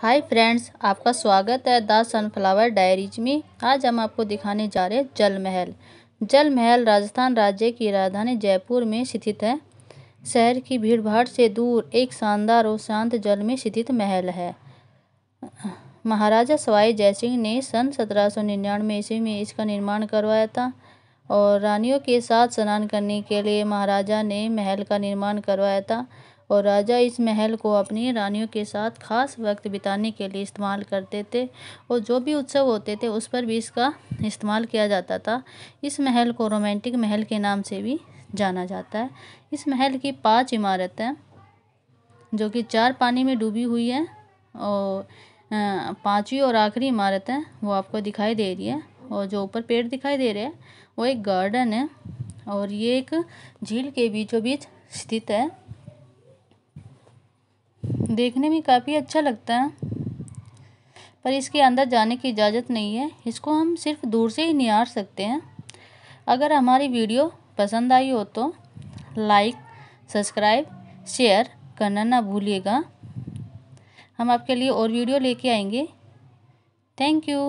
hi friends आपका स्वागत है द सनफ्लावर डायरीज में आज हम आपको दिखाने जा रहे हैं जल महल जल महल राजस्थान राज्य की राजधानी जयपुर में स्थित है शहर की भीड़भाड़ से दूर एक शानदार और शांत जल में स्थित महल है महाराजा सवाई जयसिंह ने सन सत्रह सौ निन्यानवे ईस्वी में इसका निर्माण करवाया था और रानियों के साथ स्नान करने के लिए महाराजा ने महल का निर्माण करवाया था और राजा इस महल को अपनी रानियों के साथ खास वक्त बिताने के लिए इस्तेमाल करते थे और जो भी उत्सव होते थे उस पर भी इसका इस्तेमाल किया जाता था इस महल को रोमांटिक महल के नाम से भी जाना जाता है इस महल की पाँच इमारतें जो कि चार पानी में डूबी हुई है और पाँचवीं और आखिरी इमारत है वो आपको दिखाई दे रही है और जो ऊपर पेड़ दिखाई दे रहे हैं वो एक गार्डन है और ये एक झील के बीचों बीच स्थित है देखने में काफ़ी अच्छा लगता है पर इसके अंदर जाने की इजाज़त नहीं है इसको हम सिर्फ दूर से ही निहार सकते हैं अगर हमारी वीडियो पसंद आई हो तो लाइक सब्सक्राइब शेयर करना ना भूलिएगा हम आपके लिए और वीडियो लेके आएंगे थैंक यू